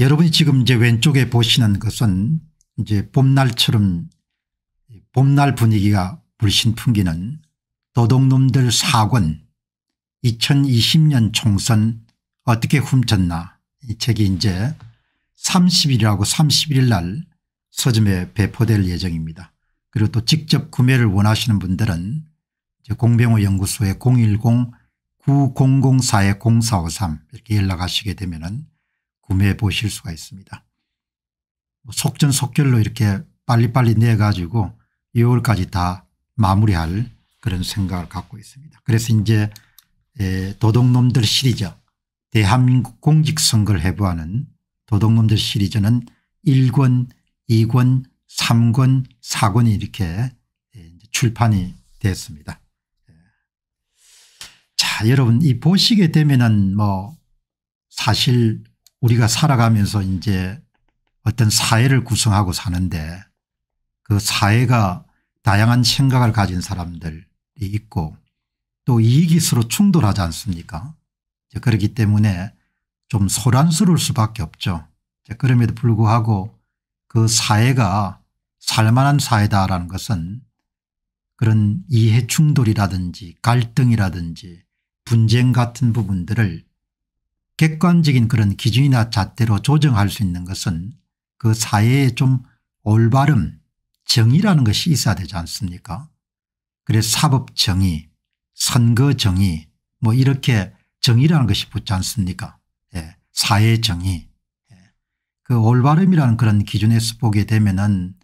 여러분이 지금 이제 왼쪽에 보시는 것은 이제 봄날처럼 봄날 분위기가 불신 풍기는 도둑놈들 사권 2020년 총선 어떻게 훔쳤나 이 책이 이제 30일하고 31일 날 서점에 배포될 예정입니다. 그리고 또 직접 구매를 원하시는 분들은 공병호 연구소의010-9004-0453 이렇게 연락하시게 되면 은 구매해 보실 수가 있습니다. 뭐 속전속결로 이렇게 빨리빨리 내가지고 2월까지 다 마무리할 그런 생각을 갖고 있습니다. 그래서 이제 도덕놈들 시리즈 대한민국 공직선거를 해부하는 도덕놈들 시리즈는 1권 2권 3권 4권이 이렇게 출판이 됐습니다. 자 여러분 이 보시게 되면은 뭐 사실 우리가 살아가면서 이제 어떤 사회를 구성하고 사는데 그 사회가 다양한 생각을 가진 사람들이 있고 또 이익이 서로 충돌하지 않습니까 그렇기 때문에 좀 소란스러울 수밖에 없죠. 그럼에도 불구하고 그 사회가 살만한 사회다라는 것은 그런 이해 충돌이라든지 갈등이라든지 분쟁 같은 부분들을 객관적인 그런 기준이나 잣대로 조정할 수 있는 것은 그 사회에 좀 올바름 정의라는 것이 있어야 되지 않습니까 그래서 사법 정의 선거 정의 뭐 이렇게 정의라는 것이 붙지 않습니까 예. 사회 정의 예. 그 올바름이라는 그런 기준에서 보게 되면은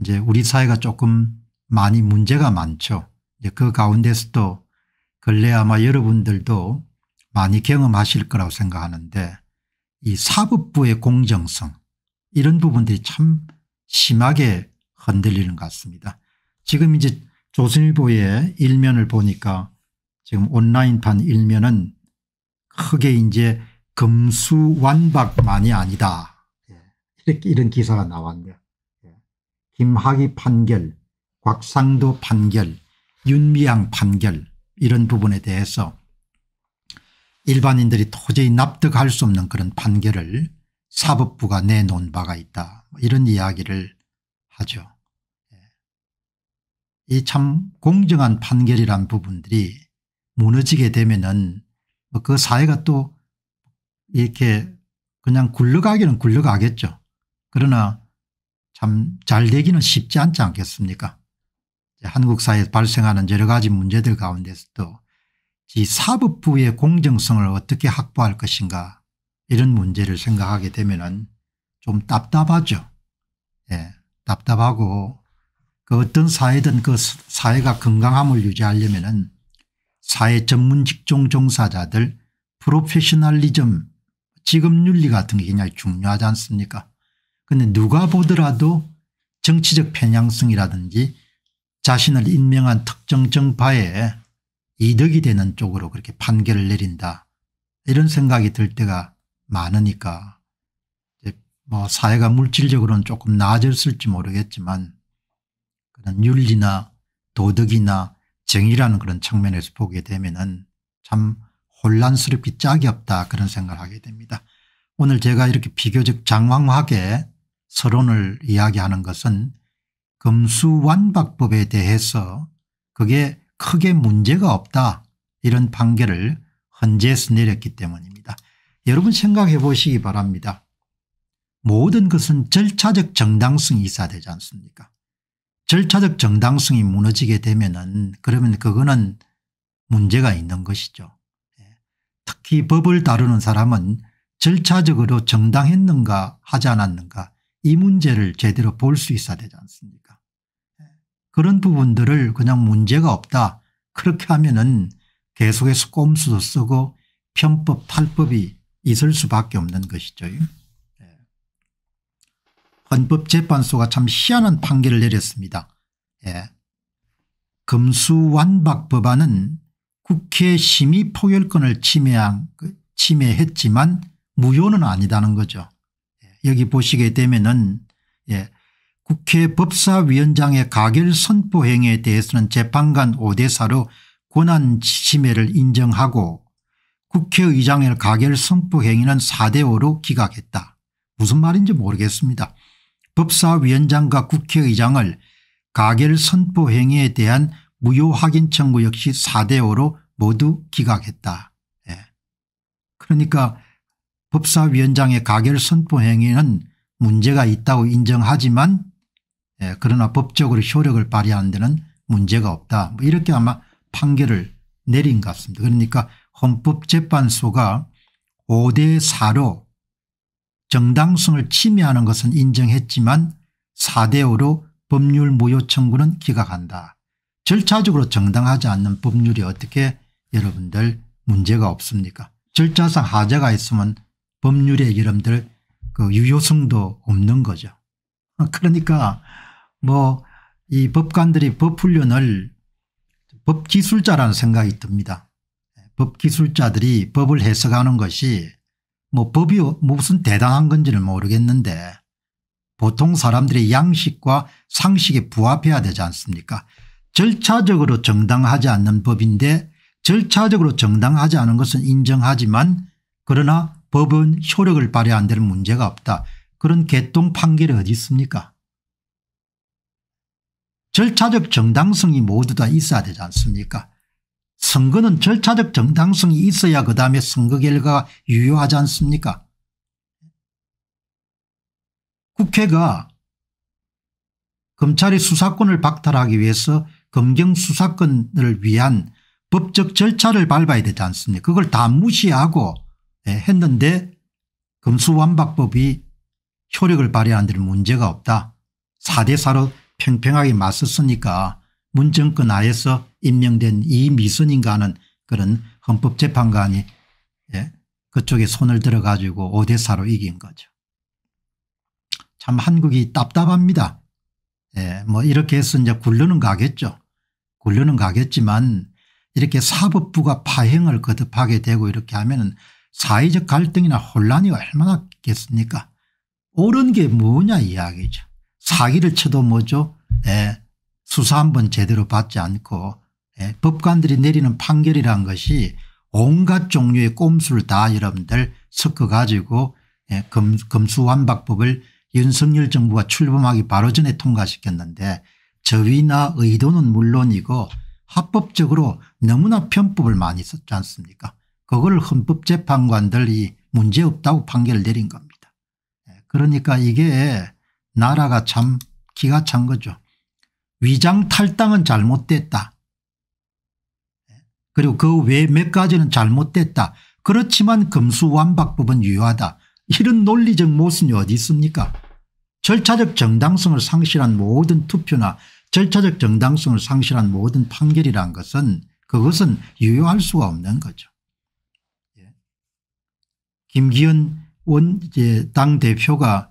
이제 우리 사회가 조금 많이 문제가 많죠. 이제 그 가운데서도 근래 아마 여러분들도 많이 경험하실 거라고 생각하는데 이 사법부의 공정성 이런 부분들이 참 심하게 흔들리는 것 같습니다. 지금 이제 조선일보의 일면을 보니까 지금 온라인판 일면은 크게 이제 금수완박만이 아니다. 예, 이렇게 이런 기사가 나왔네요. 예. 김학의 판결, 곽상도 판결, 윤미향 판결 이런 부분에 대해서 일반인들이 도저히 납득할 수 없는 그런 판결을 사법부가 내놓은 바가 있다 뭐 이런 이야기를 하죠. 예. 이참 공정한 판결이란 부분들이 무너지게 되면은 뭐 그 사회가 또 이렇게 그냥 굴러가기는 굴러가겠죠. 그러나 참 잘 되기는 쉽지 않지 않겠습니까 한국 사회에 서 발생하는 여러 가지 문제들 가운데서도 이 사법부의 공정성을 어떻게 확보할 것인가 이런 문제를 생각하게 되면 은좀 답답하죠. 예, 답답하고 그 어떤 사회든 그 사회가 건강함을 유지하려면 은 사회 전문 직종 종사자들 프로페셔널리즘 직업윤리 같은 게 굉장히 중요하지 않습니까 근데 누가 보더라도 정치적 편향성이라든지 자신을 임명한 특정 정파에 이득이 되는 쪽으로 그렇게 판결을 내린다. 이런 생각이 들 때가 많으니까 뭐 사회가 물질적으로는 조금 나아졌을지 모르겠지만 그런 윤리나 도덕이나 정의라는 그런 측면에서 보게 되면 참 혼란스럽기 짝이 없다 그런 생각을 하게 됩니다. 오늘 제가 이렇게 비교적 장황하게 서론을 이야기하는 것은 금수완박법에 대해서 그게 크게 문제가 없다 이런 판결을 헌재에서 내렸기 때문입니다. 여러분 생각해 보시기 바랍니다. 모든 것은 절차적 정당성이 있어야 되지 않습니까 절차적 정당성이 무너지게 되면 은 그러면 그거는 문제가 있는 것이죠. 예. 특히 법을 다루는 사람은 절차적으로 정당했는가 하지 않았는가 이 문제를 제대로 볼 수 있어야 되지 않습니까 그런 부분들을 그냥 문제가 없다 그렇게 하면은 계속해서 꼼수도 쓰고 편법 탈법이 있을 수밖에 없는 것이죠. 예. 헌법재판소가 참 희한한 판결을 내렸습니다. 예. 금수완박 법안은 국회 심의 포결권을 침해한, 그, 침해했지만 무효는 아니다는 거죠. 예. 여기 보시게 되면은 예, 국회 법사위원장의 가결 선포 행위에 대해서는 재판관 5대사로 권한 침해를 인정하고 국회의장의 가결 선포 행위는 4대5로 기각했다. 무슨 말인지 모르겠습니다. 법사위원장과 국회의장을 가결 선포 행위에 대한 무효 확인 청구 역시 4대5로 모두 기각했다. 예. 그러니까 법사위원장의 가결 선포 행위는 문제가 있다고 인정하지만 예, 그러나 법적으로 효력을 발휘하는 데는 문제가 없다. 뭐 이렇게 아마 판결을 내린 것 같습니다. 그러니까 헌법재판소가 5대 4로 정당성을 침해하는 것은 인정했지만 4대 5로 법률 무효 청구는 기각한다. 절차적으로 정당하지 않는 법률이 어떻게 여러분들 문제가 없습니까 절차상 하자가 있으면 법률에 여러분들 그 유효성도 없는 거죠. 그러니까 뭐이 법관들이 법훈련을 법기술자라는 생각이 듭니다. 법기술자들이 법을 해석하는 것이 뭐 법이 어, 무슨 대단한 건지는 모르겠는데 보통 사람들의 양식과 상식에 부합해야 되지 않습니까 절차적으로 정당하지 않는 법인데 절차적으로 정당하지 않은 것은 인정하지만 그러나 법은 효력을 발휘 안 되는 문제가 없다. 그런 개똥 판결이 어디 있습니까 절차적 정당성이 모두 다 있어야 되지 않습니까 선거는 절차적 정당성이 있어야 그 다음에 선거 결과가 유효하지 않습니까 국회가 검찰의 수사권을 박탈하기 위해서 검경 수사권을 위한 법적 절차를 밟아야 되지 않습니까 그걸 다 무시하고 예, 했는데 검수완박법이 효력을 발휘하는 데는 문제가 없다. 4대4로 팽팽하게 맞섰으니까 문정권 하에서 임명된 이미선인가는 하 그런 헌법재판관이 예? 그쪽에 손을 들어가지고 오대사로 이긴 거죠. 참 한국이 답답합니다. 예, 뭐 이렇게 해서 이제 굴러는 가겠죠. 굴러는 가겠지만 이렇게 사법부가 파행을 거듭하게 되고 이렇게 하면은 사회적 갈등이나 혼란이 얼마나 있겠습니까? 옳은 게 뭐냐 이야기죠. 사기를 쳐도 뭐죠 예, 수사 한번 제대로 받지 않고 예, 법관들이 내리는 판결이란 것이 온갖 종류의 꼼수를 다 여러분들 섞어 가지고 예, 검, 검수완박법을 윤석열 정부가 출범하기 바로 전에 통과시켰는데 저위나 의도는 물론이고 합법적으로 너무나 편법을 많이 썼지 않습니까 그걸 헌법재판관들이 문제없다고 판결을 내린 겁니다. 예, 그러니까 이게 나라가 참 기가 찬 거죠. 위장 탈당은 잘못됐다. 그리고 그 외 몇 가지는 잘못됐다. 그렇지만 금수완박법은 유효하다. 이런 논리적 모순이 어디 있습니까 절차적 정당성을 상실한 모든 투표나 절차적 정당성을 상실한 모든 판결이란 것은 그것은 유효할 수가 없는 거죠. 예. 김기현 원당 대표가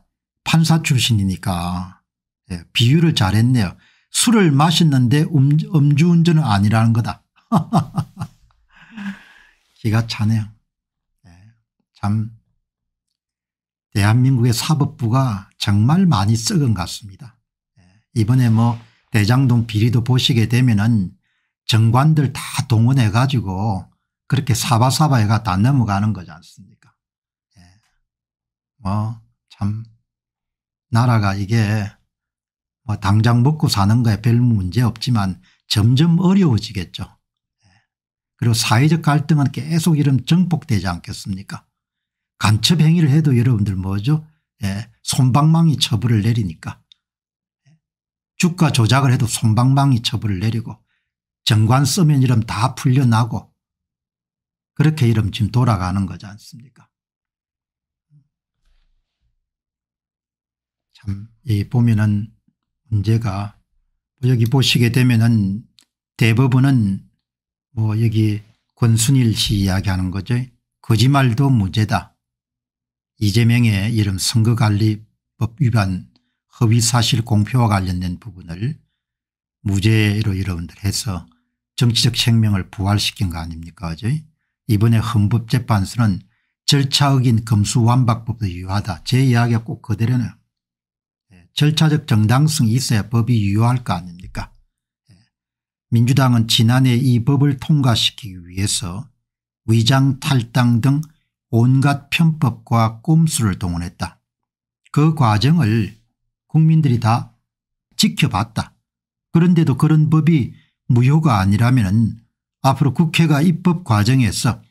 판사 출신이니까 예, 비유를 잘했네요. 술을 마셨는데 음, 주운전은 아니라는 거다. 기가 차네요. 예, 참 대한민국의 사법부가 정말 많이 썩은 것 같습니다. 예, 이번에 뭐 대장동 비리도 보시게 되면 은 정관들 다 동원해 가지고 그렇게 사바사바해가 다 넘어가는 거지 않습니까 예. 뭐참 나라가 이게 뭐 당장 먹고 사는 거에 별 문제 없지만 점점 어려워지겠죠. 예. 그리고 사회적 갈등은 계속 이런 정폭되지 않겠습니까 간첩 행위를 해도 여러분들 뭐죠 예, 손방망이 처벌을 내리니까 예. 주가 조작을 해도 손방망이 처벌을 내리고 정관 쓰면 이름 다 풀려나고 그렇게 이름 지금 돌아가는 거지 않습니까 참이 보면은 문제가 뭐 여기 보시게 되면은 대부분은뭐 여기 권순일 씨 이야기하는 거죠. 거짓말도 무죄다. 이재명의 이름 선거관리법 위반 허위사실 공표와 관련된 부분을 무죄로 여러분들 해서 정치적 생명을 부활시킨 거 아닙니까 어제 이번에 헌법재판소는 절차 어긴 검수완박법도 유효하다. 제 이야기가 꼭 그대로네요. 절차적 정당성이 있어야 법이 유효할 거 아닙니까 예. 민주당은 지난해 이 법을 통과시키기 위해서 위장 탈당 등 온갖 편법과 꼼수를 동원했다. 그 과정을 국민들이 다 지켜봤다. 그런데도 그런 법이 무효가 아니라면 앞으로 국회가 입법 과정에서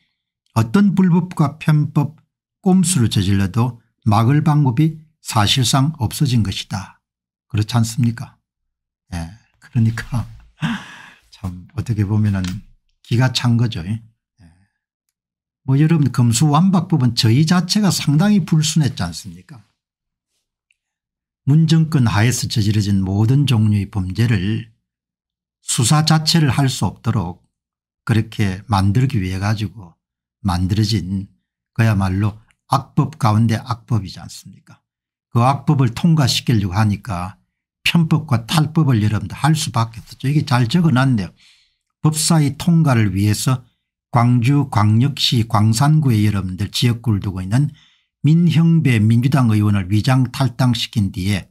어떤 불법과 편법 꼼수를 저질러도 막을 방법이 사실상 없어진 것이다. 그렇지 않습니까? 예. 그러니까 참 어떻게 보면은 기가 찬 거죠. 예. 뭐 여러분 금수완박법은 저희 자체가 상당히 불순했지 않습니까? 문정권 하에서 저지르진 모든 종류의 범죄를 수사 자체를 할 수 없도록 그렇게 만들기 위해 가지고 만들어진 그야말로 악법 가운데 악법이지 않습니까 의학법을 그 통과시키려고 하니까 편법과 탈법을 여러분들 할 수밖에 없었죠. 이게 잘 적어놨네요. 법사위 통과를 위해서 광주 광역시 광산구에 여러분들 지역구를 두고 있는 민형배 민주당 의원을 위장 탈당시킨 뒤에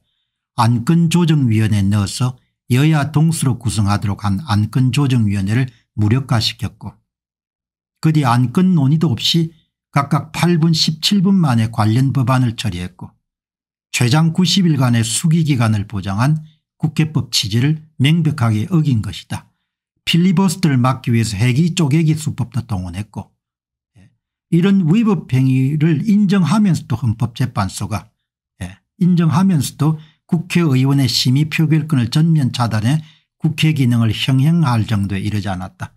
안건조정위원회에 넣어서 여야 동수로 구성하도록 한 안건조정위원회를 무력화시켰고 그 뒤 안건 논의도 없이 각각 8분 17분 만에 관련 법안을 처리했고 최장 90일간의 수기기간을 보장한 국회법 취지를 명백하게 어긴 것이다. 필리버스터를 막기 위해서 핵이 쪼개기 수법도 동원했고 예, 이런 위법 행위를 인정하면서도 헌법재판소가 예, 인정하면서도 국회의원의 심의 표결권을 전면 차단해 국회 기능을 형행할 정도에 이르지 않았다.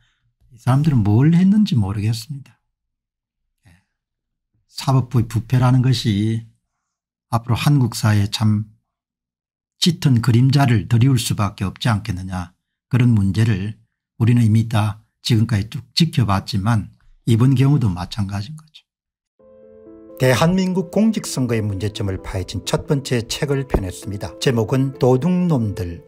이 사람들은 뭘 했는지 모르겠습니다. 예, 사법부의 부패라는 것이 앞으로 한국 사회에 참 짙은 그림자를 드리울 수밖에 없지 않겠느냐 그런 문제를 우리는 이미 다 지금까지 쭉 지켜봤지만 이번 경우도 마찬가지인 거죠. 대한민국 공직선거의 문제점을 파헤친 첫 번째 책을 펴냈습니다. 제목은 도둑놈들